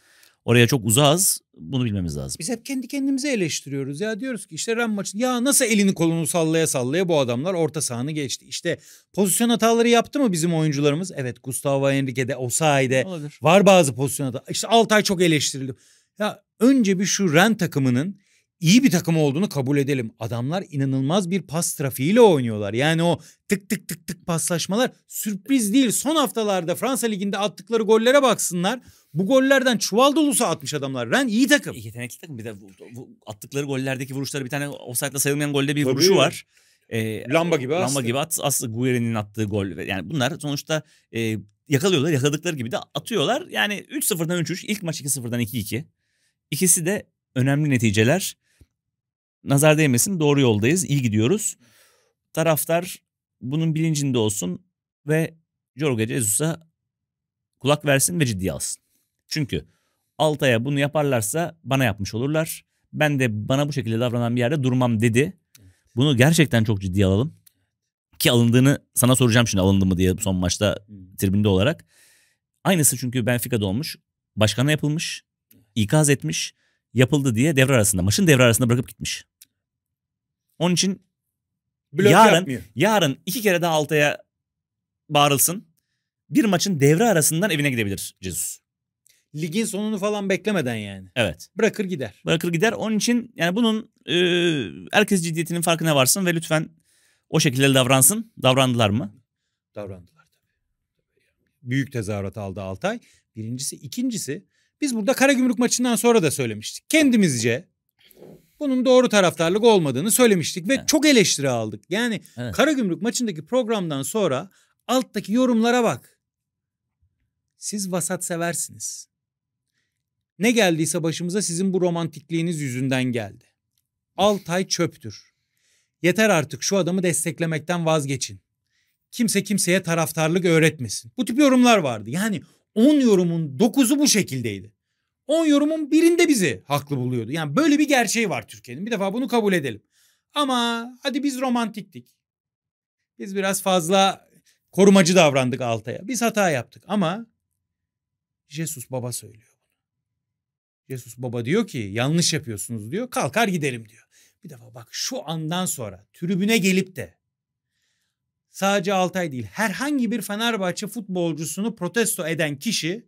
Oraya çok uzağız. Bunu bilmemiz lazım. Biz hep kendi kendimize eleştiriyoruz. Ya diyoruz ki işte Ren maçı ya nasıl elini kolunu sallaya sallaya bu adamlar orta sahanı geçti. İşte pozisyon hataları yaptı mı bizim oyuncularımız? Evet Gustavo Henrique'de, Osayi'de Olabilir. var bazı pozisyon hataları. İşte Altay çok eleştirildi. Ya önce bir şu Ren takımının iyi bir takım olduğunu kabul edelim. Adamlar inanılmaz bir pas trafiğiyle oynuyorlar. Yani o tık tık tık tık paslaşmalar sürpriz değil. Son haftalarda Fransa Ligi'nde attıkları gollere baksınlar. Bu gollerden çuval dolusu atmış adamlar. Ren iyi takım. Yetenekli takım. Bir de bu, bu attıkları gollerdeki vuruşları bir tane offside'la sayılmayan golde bir Tabii. vuruşu var. E, lamba gibi lamba gibi at, aslında Guerrero'nun attığı gol. Yani bunlar sonuçta e, yakalıyorlar. Yakaladıkları gibi de atıyorlar. Yani 3-0'dan 3-3. ilk maç 2-0'dan 2-2. İkisi de önemli neticeler nazar değmesin doğru yoldayız, iyi gidiyoruz. Taraftar bunun bilincinde olsun ve Jorge Jesus'a kulak versin ve ciddiye alsın. Çünkü Altay'a bunu yaparlarsa bana yapmış olurlar. Ben de bana bu şekilde davranan bir yerde durmam dedi. Bunu gerçekten çok ciddiye alalım. Ki alındığını sana soracağım şimdi alındı mı diye son maçta hmm. tribünde olarak. Aynısı çünkü Benfica'da olmuş. Başkana yapılmış. ikaz etmiş. Yapıldı diye devre arasında. Maçın devre arasında bırakıp gitmiş. Onun için Blok yarın yapmıyor. yarın iki kere daha altaya bağırılsın. Bir maçın devre arasından evine gidebilir Jesus. Ligin sonunu falan beklemeden yani. Evet. Bırakır gider. Bırakır gider. Onun için yani bunun e, herkes ciddiyetinin farkına varsın ve lütfen o şekilde davransın. Davrandılar mı? Davrandılar büyük tezahürat aldı Altay. Birincisi. ikincisi biz burada Karagümrük maçından sonra da söylemiştik. Kendimizce bunun doğru taraftarlık olmadığını söylemiştik ve evet. çok eleştiri aldık. Yani evet. Karagümrük maçındaki programdan sonra alttaki yorumlara bak. Siz vasat seversiniz. Ne geldiyse başımıza sizin bu romantikliğiniz yüzünden geldi. Altay çöptür. Yeter artık şu adamı desteklemekten vazgeçin. Kimse kimseye taraftarlık öğretmesin. Bu tip yorumlar vardı. Yani 10 yorumun 9'u bu şekildeydi. 10 yorumun birinde bizi haklı buluyordu. Yani böyle bir gerçeği var Türkiye'nin. Bir defa bunu kabul edelim. Ama hadi biz romantiktik. Biz biraz fazla korumacı davrandık Altay'a. Biz hata yaptık ama Jesus baba söylüyor. bunu. Jesus baba diyor ki yanlış yapıyorsunuz diyor. Kalkar gidelim diyor. Bir defa bak şu andan sonra tribüne gelip de sadece Altay değil herhangi bir Fenerbahçe futbolcusunu protesto eden kişi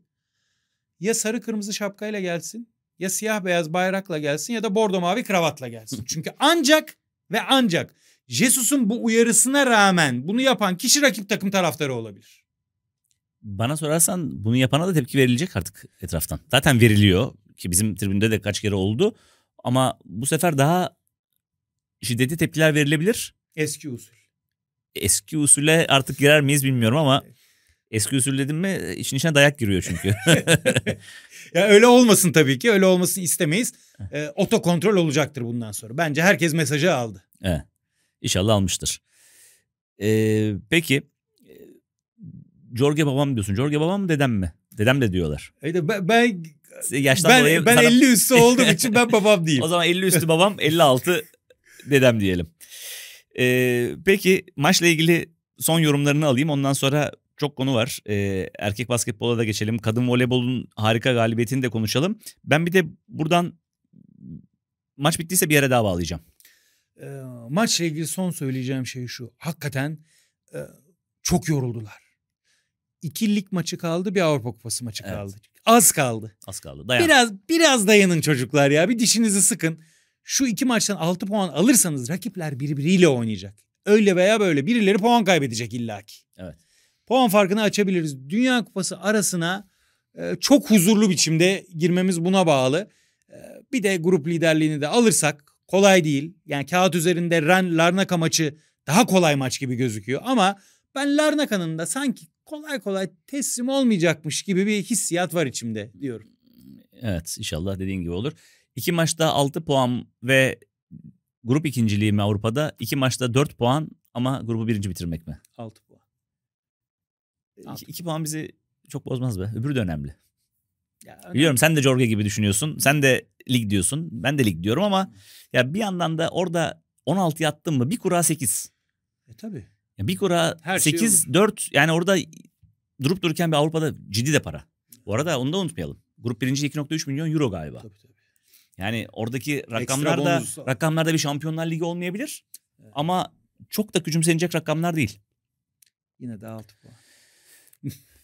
ya sarı kırmızı şapkayla gelsin ya siyah beyaz bayrakla gelsin ya da bordo mavi kravatla gelsin. Çünkü ancak ve ancak Jesus'un bu uyarısına rağmen bunu yapan kişi rakip takım taraftarı olabilir. Bana sorarsan bunu yapana da tepki verilecek artık etraftan. Zaten veriliyor ki bizim tribünde de kaç kere oldu. Ama bu sefer daha şiddetli tepkiler verilebilir. Eski usul. Eski usule artık girer miyiz bilmiyorum ama Eski usul dedim mi e, işin içine dayak giriyor çünkü. ya öyle olmasın tabii ki. Öyle olmasını istemeyiz. E, oto kontrol olacaktır bundan sonra. Bence herkes mesajı aldı. Evet. İnşallah almıştır. Ee, peki e, Jorge babam diyorsun. Jorge babam mı dedem mi? Dedem de diyorlar. E, ben, ben Yaştan ben, dolayı ben sana... 50 üstü olduğum için ben babam değilim. o zaman 50 üstü babam 56 dedem diyelim. Ee, peki maçla ilgili son yorumlarını alayım. Ondan sonra çok konu var. Ee, erkek basketbola da geçelim. Kadın voleybolun harika galibiyetini de konuşalım. Ben bir de buradan maç bittiyse bir yere daha bağlayacağım. E, maçla ilgili son söyleyeceğim şey şu. Hakikaten e, çok yoruldular. İki lig maçı kaldı, bir Avrupa Kupası maçı evet. kaldı. Az kaldı. Az kaldı. Dayan. Biraz biraz dayanın çocuklar ya. Bir dişinizi sıkın. Şu iki maçtan 6 puan alırsanız rakipler birbiriyle oynayacak. Öyle veya böyle birileri puan kaybedecek illaki. Evet puan farkını açabiliriz. Dünya Kupası arasına e, çok huzurlu biçimde girmemiz buna bağlı. E, bir de grup liderliğini de alırsak kolay değil. Yani kağıt üzerinde Ren Larnaka maçı daha kolay maç gibi gözüküyor ama ben Larnaka'nın da sanki kolay kolay teslim olmayacakmış gibi bir hissiyat var içimde diyorum. Evet inşallah dediğin gibi olur. İki maçta 6 puan ve grup ikinciliği mi Avrupa'da? İki maçta 4 puan ama grubu birinci bitirmek mi? 6 İki iki puan bizi çok bozmaz be. Öbürü de önemli. Ya, önemli. Biliyorum sen de Jorge gibi düşünüyorsun. Sen de lig diyorsun. Ben de lig diyorum ama ya bir yandan da orada 16 yattın mı bir kura 8. E tabi. bir kura Her 8 şey 4 yani orada durup dururken bir Avrupa'da ciddi de para. Bu arada onu da unutmayalım. Grup birinci 2.3 milyon euro galiba. Tabii tabii. Yani oradaki rakamlarda rakamlarda bir Şampiyonlar Ligi olmayabilir. Evet. Ama çok da küçümsenecek rakamlar değil. Yine de 6 puan.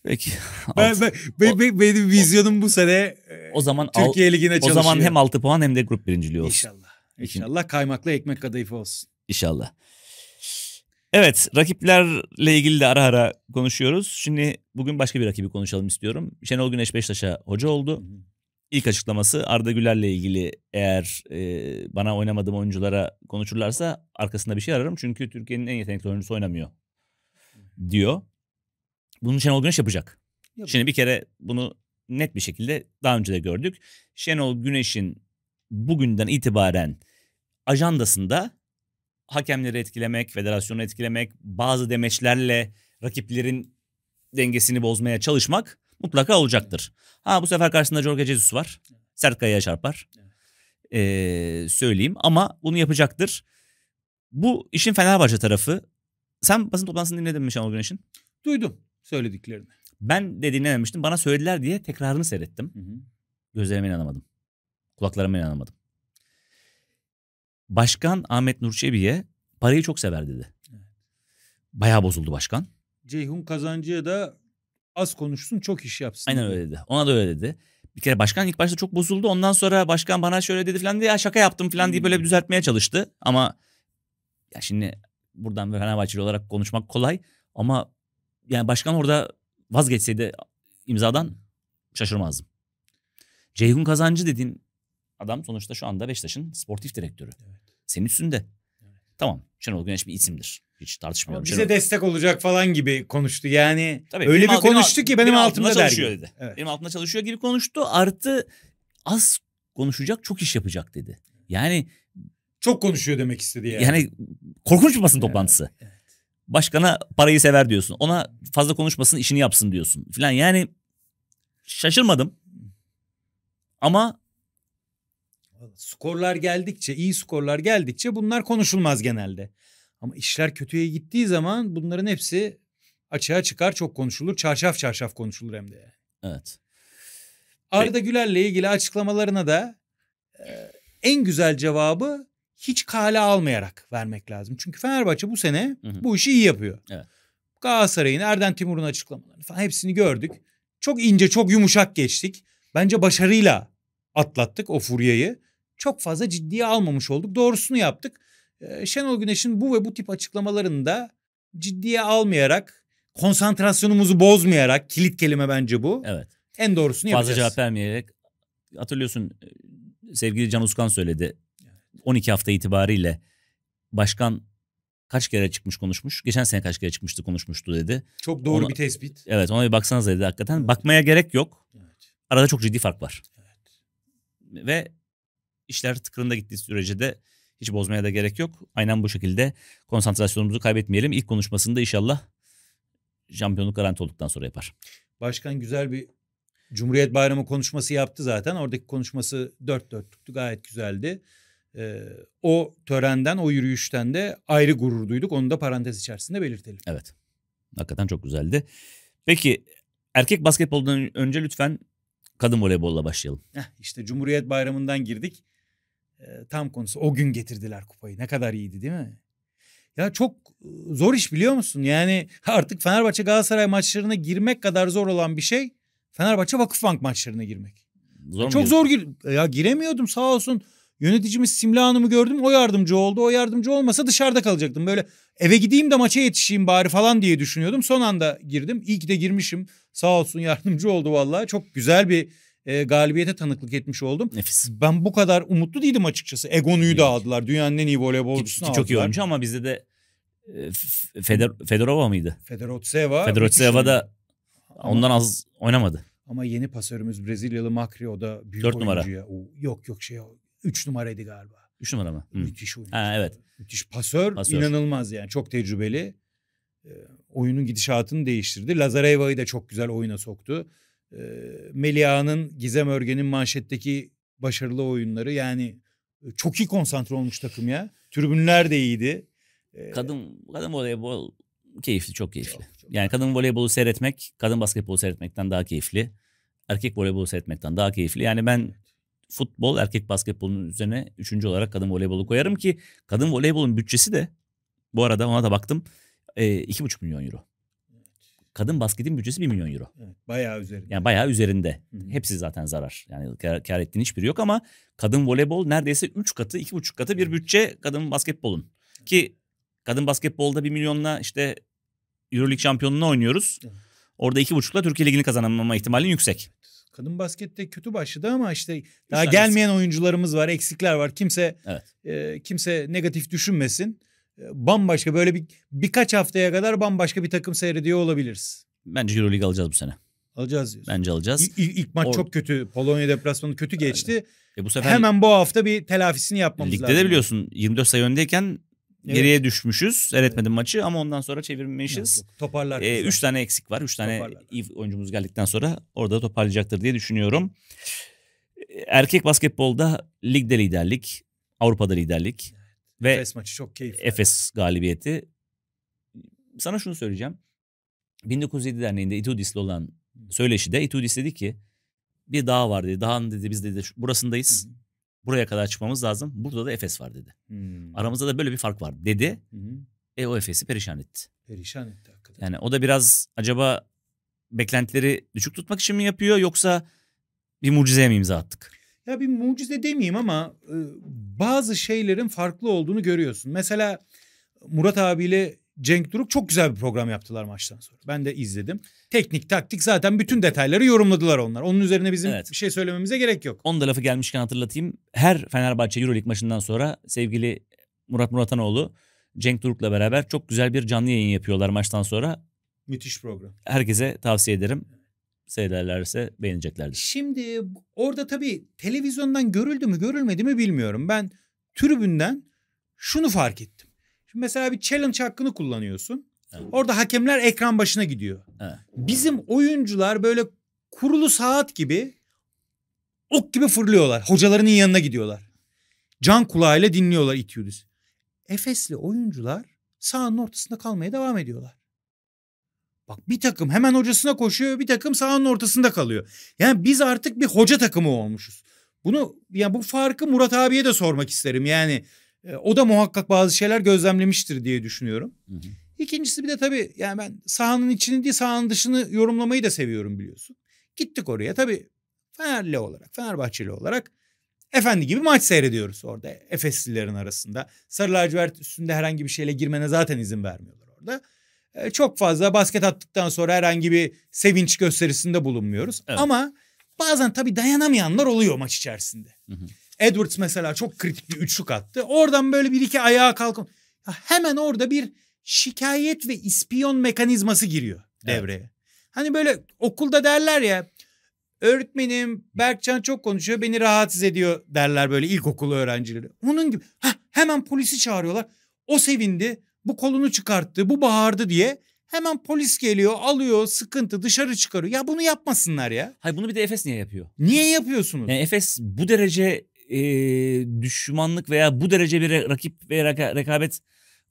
Peki. Ben, ben, ben, ben, benim vizyonum bu sene e, o zaman Türkiye Ligi'ne çalışıyor. O zaman hem 6 puan hem de grup birinciliği olsun. İnşallah. İnşallah kaymaklı ekmek kadayıfı olsun. İnşallah. Evet rakiplerle ilgili de ara ara konuşuyoruz. Şimdi bugün başka bir rakibi konuşalım istiyorum. Şenol Güneş Beşiktaş'a hoca oldu. İlk açıklaması Arda Güler'le ilgili eğer e, bana oynamadığım oyunculara konuşurlarsa arkasında bir şey ararım. Çünkü Türkiye'nin en yetenekli oyuncusu oynamıyor diyor. Bunu Şenol Güneş yapacak. Yapın. Şimdi bir kere bunu net bir şekilde daha önce de gördük. Şenol Güneş'in bugünden itibaren ajandasında hakemleri etkilemek, federasyonu etkilemek, bazı demeçlerle rakiplerin dengesini bozmaya çalışmak mutlaka olacaktır. Ha bu sefer karşısında Jorge Jesus var. Sert kayaya çarpar. Ee, söyleyeyim ama bunu yapacaktır. Bu işin Fenerbahçe tarafı. Sen basın toplantısını dinledin mi Şenol Güneş'in? Duydum söylediklerini. Ben dediğini dinlememiştim. Bana söylediler diye tekrarını seyrettim. Hı hı. Gözlerime inanamadım. Kulaklarıma inanamadım. Başkan Ahmet Nurçebi'ye parayı çok sever dedi. Evet. Bayağı bozuldu başkan. Ceyhun Kazancı'ya da az konuşsun çok iş yapsın. Aynen öyle dedi. Ona da öyle dedi. Bir kere başkan ilk başta çok bozuldu. Ondan sonra başkan bana şöyle dedi falan diye ya şaka yaptım falan diye böyle bir hmm. düzeltmeye çalıştı. Ama ya şimdi buradan Fenerbahçeli olarak konuşmak kolay. Ama yani başkan orada vazgeçseydi imzadan şaşırmazdım. Ceyhun Kazancı dediğin adam sonuçta şu anda Beşiktaş'ın sportif direktörü. Evet. Senin üstünde. Evet. Tamam Şenol Güneş bir isimdir. Hiç tartışmıyorum. Ama bize Şenol... destek olacak falan gibi konuştu. Yani Tabii, öyle bir konuştu benim, ki benim, benim altımda, altımda çalışıyor dedi. Evet. Benim altımda çalışıyor gibi konuştu. Artı az konuşacak çok iş yapacak dedi. Yani çok konuşuyor demek istedi yani. Yani korkunç bir basın evet. toplantısı. Başkana parayı sever diyorsun. Ona fazla konuşmasın işini yapsın diyorsun filan. Yani şaşırmadım. Ama skorlar geldikçe, iyi skorlar geldikçe bunlar konuşulmaz genelde. Ama işler kötüye gittiği zaman bunların hepsi açığa çıkar, çok konuşulur. Çarşaf çarşaf konuşulur hem de. Evet. Arda Güler'le ilgili açıklamalarına da e, en güzel cevabı hiç kale almayarak vermek lazım. Çünkü Fenerbahçe bu sene hı hı. bu işi iyi yapıyor. Evet. Galatasaray'ın, Erden Timur'un açıklamalarını falan hepsini gördük. Çok ince, çok yumuşak geçtik. Bence başarıyla atlattık o furyayı. Çok fazla ciddiye almamış olduk. Doğrusunu yaptık. Ee, Şenol Güneş'in bu ve bu tip açıklamalarında ciddiye almayarak, konsantrasyonumuzu bozmayarak, kilit kelime bence bu. Evet. En doğrusunu Fazla yapacağız. Fazla cevap vermeyerek. Hatırlıyorsun e, sevgili Can Uskan söyledi 12 hafta itibariyle başkan kaç kere çıkmış konuşmuş. Geçen sene kaç kere çıkmıştı konuşmuştu dedi. Çok doğru ona, bir tespit. Evet ona bir baksanız dedi hakikaten. Evet. Bakmaya gerek yok. Evet. Arada çok ciddi fark var. Evet. Ve işler tıkırında gittiği sürece de hiç bozmaya da gerek yok. Aynen bu şekilde konsantrasyonumuzu kaybetmeyelim. İlk konuşmasında inşallah şampiyonluk garanti olduktan sonra yapar. Başkan güzel bir Cumhuriyet Bayramı konuşması yaptı zaten. Oradaki konuşması dört dörtlüktü gayet güzeldi e, o törenden, o yürüyüşten de ayrı gurur duyduk. Onu da parantez içerisinde belirtelim. Evet. Hakikaten çok güzeldi. Peki erkek basketboldan önce lütfen kadın voleybolla başlayalım. Heh, işte Cumhuriyet Bayramı'ndan girdik. E, tam konusu o gün getirdiler kupayı. Ne kadar iyiydi değil mi? Ya çok zor iş biliyor musun? Yani artık Fenerbahçe Galatasaray maçlarına girmek kadar zor olan bir şey Fenerbahçe Vakıfbank maçlarına girmek. Zor çok zor gir ya giremiyordum sağ olsun. Yöneticimiz Simla Hanım'ı gördüm o yardımcı oldu. O yardımcı olmasa dışarıda kalacaktım. Böyle eve gideyim de maça yetişeyim bari falan diye düşünüyordum. Son anda girdim. İyi ki de girmişim. Sağ olsun yardımcı oldu vallahi. Çok güzel bir e, galibiyete tanıklık etmiş oldum. Nefis. Ben bu kadar umutlu değildim açıkçası. Egonu'yu da aldılar. Dünyanın en iyi voleybolcusunu aldılar. Çok iyi oyuncu ama bizde de e, Fedorova mıydı? Fedorotseva. Fedorotseva da ondan az oynamadı. Ama yeni pasörümüz Brezilyalı o da büyük Dört oyuncu numara. ya. yok yok şey 3 numaraydı galiba. 3 numara mı? Müthiş oyuncu. Ha, evet. Müthiş pasör, pasör. inanılmaz yani çok tecrübeli. E, oyunun gidişatını değiştirdi. Lazareva'yı da çok güzel oyuna soktu. E, Melia'nın, Gizem Örgen'in manşetteki başarılı oyunları yani e, çok iyi konsantre olmuş takım ya. Tribünler de iyiydi. E, kadın kadın voleybol keyifli, çok keyifli. Çok, çok yani kadın voleybolu seyretmek, kadın basketbolu seyretmekten daha keyifli. Erkek voleybolu seyretmekten daha keyifli. Yani ben futbol erkek basketbolun üzerine üçüncü olarak kadın voleybolu koyarım ki kadın voleybolun bütçesi de bu arada ona da baktım e, iki buçuk milyon euro. Kadın basketin bütçesi bir milyon euro. Evet, bayağı üzerinde. Yani bayağı üzerinde. Hı-hı. Hepsi zaten zarar. Yani kar, kar ettiğin hiçbiri yok ama kadın voleybol neredeyse üç katı, iki buçuk katı bir bütçe kadın basketbolun. Ki kadın basketbolda bir milyonla işte Euroleague şampiyonluğuna oynuyoruz. Hı-hı. Orada iki buçukla Türkiye Ligi'ni kazanamama ihtimalin yüksek kadın baskette kötü başladı ama işte daha gelmeyen eksik. oyuncularımız var, eksikler var. Kimse evet. e, kimse negatif düşünmesin. E, bambaşka böyle bir birkaç haftaya kadar bambaşka bir takım seyrediyor olabiliriz. Bence EuroLeague alacağız bu sene. Alacağız diyorsun. Bence alacağız. İlk ilk maç Or- çok kötü. Polonya deplasmanı kötü geçti. E bu sefer hemen bu hafta bir telafisini yapmamız ligde lazım. Ligde de biliyorsun 24 sayı öndeyken Evet. Geriye düşmüşüz. Seyretmedim evet. maçı ama ondan sonra çevirmişiz. Evet, toparlar. Ee, üç tane eksik var. Üç tane iyi oyuncumuz geldikten sonra orada toparlayacaktır diye düşünüyorum. Ee, erkek basketbolda ligde liderlik, Avrupa'da liderlik ve Efes maçı çok keyifli. Efes galibiyeti. Sana şunu söyleyeceğim. 1907 Derneği'nde İtudis'le olan söyleşide İtudis dedi ki bir dağ var dedi. Dağın dedi biz dedi burasındayız. Hı hı. Buraya kadar çıkmamız lazım. Burada da Efes var dedi. Hmm. Aramızda da böyle bir fark var dedi. Hmm. E o Efes'i perişan etti. Perişan etti hakikaten. Yani o da biraz acaba beklentileri düşük tutmak için mi yapıyor yoksa bir mucizeye mi imza attık? Ya bir mucize demeyeyim ama e, bazı şeylerin farklı olduğunu görüyorsun. Mesela Murat abiyle Cenk Duruk çok güzel bir program yaptılar maçtan sonra. Ben de izledim. Teknik, taktik zaten bütün detayları yorumladılar onlar. Onun üzerine bizim evet. bir şey söylememize gerek yok. Onun da lafı gelmişken hatırlatayım. Her Fenerbahçe Euroleague maçından sonra sevgili Murat Muratanoğlu Cenk Duruk'la beraber çok güzel bir canlı yayın yapıyorlar maçtan sonra. Müthiş program. Herkese tavsiye ederim. Seyrederlerse beğeneceklerdir. Şimdi orada tabii televizyondan görüldü mü görülmedi mi bilmiyorum. Ben tribünden şunu fark ettim mesela bir challenge hakkını kullanıyorsun. Evet. Orada hakemler ekran başına gidiyor. Evet. Bizim oyuncular böyle kurulu saat gibi ok gibi fırlıyorlar. Hocalarının yanına gidiyorlar. Can kulağıyla dinliyorlar itiyoruz. Efesli oyuncular sahanın ortasında kalmaya devam ediyorlar. Bak bir takım hemen hocasına koşuyor bir takım sahanın ortasında kalıyor. Yani biz artık bir hoca takımı olmuşuz. Bunu yani bu farkı Murat abiye de sormak isterim. Yani e, o da muhakkak bazı şeyler gözlemlemiştir diye düşünüyorum. Hı hı. İkincisi bir de tabii yani ben sahanın içini değil sahanın dışını yorumlamayı da seviyorum biliyorsun. Gittik oraya tabii Fenerli olarak, Fenerbahçeli olarak efendi gibi maç seyrediyoruz orada Efeslilerin arasında. Sarı lacivert üstünde herhangi bir şeyle girmene zaten izin vermiyorlar orada. E, çok fazla basket attıktan sonra herhangi bir sevinç gösterisinde bulunmuyoruz. Evet. Ama bazen tabii dayanamayanlar oluyor maç içerisinde. Hı hı. Edwards mesela çok kritik bir üçlük attı. Oradan böyle bir iki ayağa kalkın. Hemen orada bir şikayet ve ispiyon mekanizması giriyor devreye. Evet. Hani böyle okulda derler ya öğretmenim Berkcan çok konuşuyor beni rahatsız ediyor derler böyle ilkokul öğrencileri. Onun gibi Hah, hemen polisi çağırıyorlar. O sevindi bu kolunu çıkarttı bu bağırdı diye Hemen polis geliyor, alıyor, sıkıntı dışarı çıkarıyor. Ya bunu yapmasınlar ya. Hayır bunu bir de Efes niye yapıyor? Niye yapıyorsunuz? Yani Efes bu derece e, düşmanlık veya bu derece bir rakip ve rekabet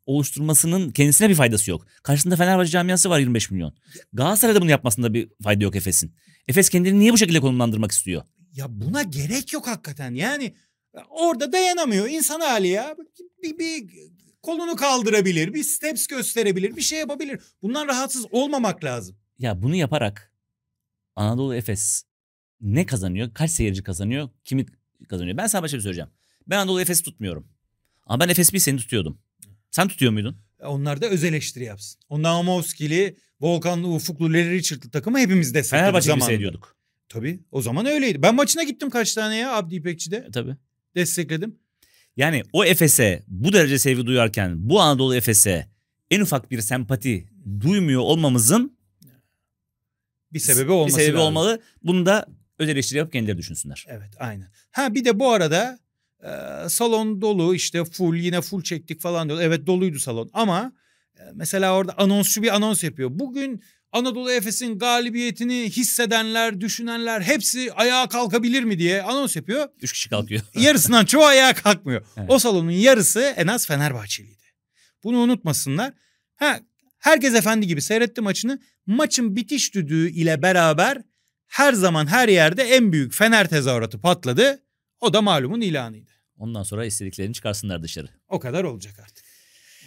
oluşturmasının kendisine bir faydası yok. Karşısında Fenerbahçe camiası var 25 milyon. Galatasaray'da bunu yapmasında bir fayda yok Efes'in. Efes kendini niye bu şekilde konumlandırmak istiyor? Ya buna gerek yok hakikaten. Yani e, orada dayanamıyor insan hali ya. Bir, bir kolunu kaldırabilir, bir steps gösterebilir, bir şey yapabilir. Bundan rahatsız olmamak lazım. Ya bunu yaparak Anadolu Efes ne kazanıyor? Kaç seyirci kazanıyor? Kimi kazanıyor. Ben sana başka bir şey söyleyeceğim. Ben Anadolu Efes'i tutmuyorum. Ama ben Efes seni tutuyordum. Sen tutuyor muydun? E, onlar da öz eleştiri yapsın. O Namovskili, Volkanlı, Ufuklu, Larry Richard'lı takımı hepimiz destekledik Fenerbahçe zamanında. Fenerbahçe seyrediyorduk. Tabii. O zaman öyleydi. Ben maçına gittim kaç tane ya Abdi İpekçi'de. E, tabii. Destekledim. Yani o Efes'e bu derece sevgi duyarken bu Anadolu Efes'e en ufak bir sempati duymuyor olmamızın bir sebebi olması bir sebebi lazım. olmalı. Bunu da öz eleştiri yapıp kendileri düşünsünler. Evet aynen. Ha bir de bu arada e, salon dolu işte full yine full çektik falan diyor. Evet doluydu salon ama e, mesela orada anonsçu bir anons yapıyor. Bugün Anadolu Efes'in galibiyetini hissedenler, düşünenler hepsi ayağa kalkabilir mi diye anons yapıyor. Üç kişi kalkıyor. Yarısından çoğu ayağa kalkmıyor. Evet. O salonun yarısı en az Fenerbahçeliydi. Bunu unutmasınlar. Ha, herkes efendi gibi seyretti maçını. Maçın bitiş düdüğü ile beraber her zaman her yerde en büyük Fener tezahüratı patladı. O da malumun ilanıydı. Ondan sonra istediklerini çıkarsınlar dışarı. O kadar olacak artık.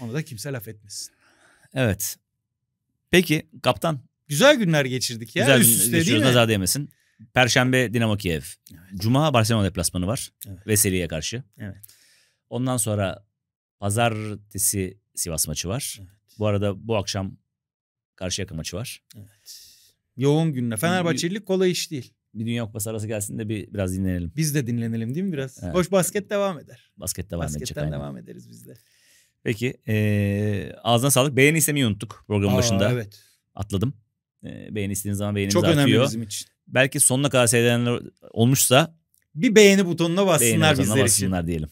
Onu da kimse laf etmesin. Evet. Peki kaptan. Güzel günler geçirdik ya. Güzel günler üste mi? nazar değmesin. Perşembe Dinamo Kiev. Evet. Cuma Barcelona deplasmanı var. Evet. Veseli'ye karşı. Evet. Ondan sonra pazartesi Sivas maçı var. Evet. Bu arada bu akşam Karşıyaka maçı var. Evet. Yoğun günle. Fenerbahçelilik kolay iş değil. Bir Dünya Kupası arası gelsin de bir biraz dinlenelim. Biz de dinlenelim değil mi biraz? Evet. Hoş basket devam eder. Basket devam Basketten edecek. Basketten devam ederiz biz de. Peki. Ee, ağzına sağlık. Beğeni istemeyi unuttuk programın Aa, başında. Evet. Atladım. Ee, beğeni istediğiniz zaman beğenimiz Çok artıyor. Çok önemli bizim için. Belki sonuna kadar seyredenler olmuşsa bir beğeni butonuna bassınlar beğeni butonuna bizler bassınlar için. diyelim.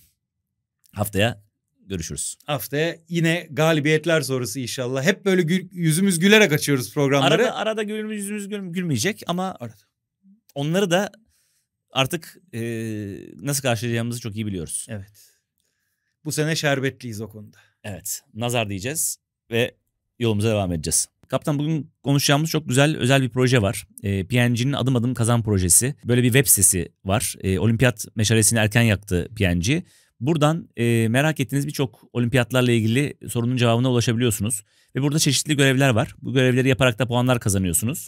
Haftaya görüşürüz. Haftaya yine galibiyetler sorusu inşallah. Hep böyle gül, yüzümüz gülerek açıyoruz programları. Arada, arada gülümüz yüzümüz gül, gülmeyecek ama arada. onları da artık e, nasıl karşılayacağımızı çok iyi biliyoruz. Evet. Bu sene şerbetliyiz o konuda. Evet. Nazar diyeceğiz ve yolumuza devam edeceğiz. Kaptan bugün konuşacağımız çok güzel özel bir proje var. E, PNG'nin adım adım kazan projesi. Böyle bir web sitesi var. E, olimpiyat meşalesini erken yaktı PNG Buradan e, merak ettiğiniz birçok olimpiyatlarla ilgili sorunun cevabına ulaşabiliyorsunuz. Ve burada çeşitli görevler var. Bu görevleri yaparak da puanlar kazanıyorsunuz.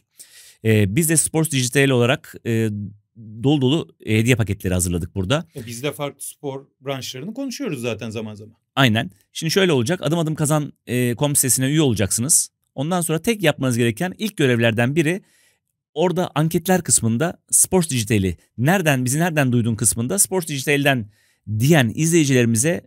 E, biz de Sports Digital olarak e, dolu dolu hediye paketleri hazırladık burada. E, biz de farklı spor branşlarını konuşuyoruz zaten zaman zaman. Aynen. Şimdi şöyle olacak. Adım adım kazan e, sitesine üye olacaksınız. Ondan sonra tek yapmanız gereken ilk görevlerden biri orada anketler kısmında Sports Digital'i nereden bizi nereden duydun kısmında Sports Digital'den diyen izleyicilerimize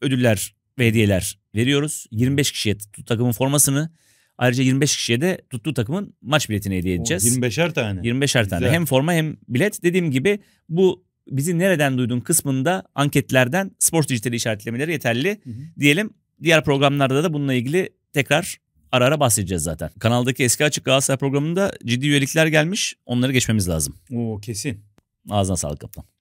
ödüller ve hediyeler veriyoruz. 25 kişiye tuttuğu takımın formasını ayrıca 25 kişiye de tuttuğu takımın maç biletini hediye edeceğiz. O, 25'er tane. 25'er tane. Hem forma hem bilet. Dediğim gibi bu bizi nereden duydun kısmında anketlerden spor dijitali işaretlemeleri yeterli hı hı. diyelim. Diğer programlarda da bununla ilgili tekrar ara ara bahsedeceğiz zaten. Kanaldaki eski açık Galatasaray programında ciddi üyelikler gelmiş. Onları geçmemiz lazım. Oo kesin. Ağzına sağlık kaptan.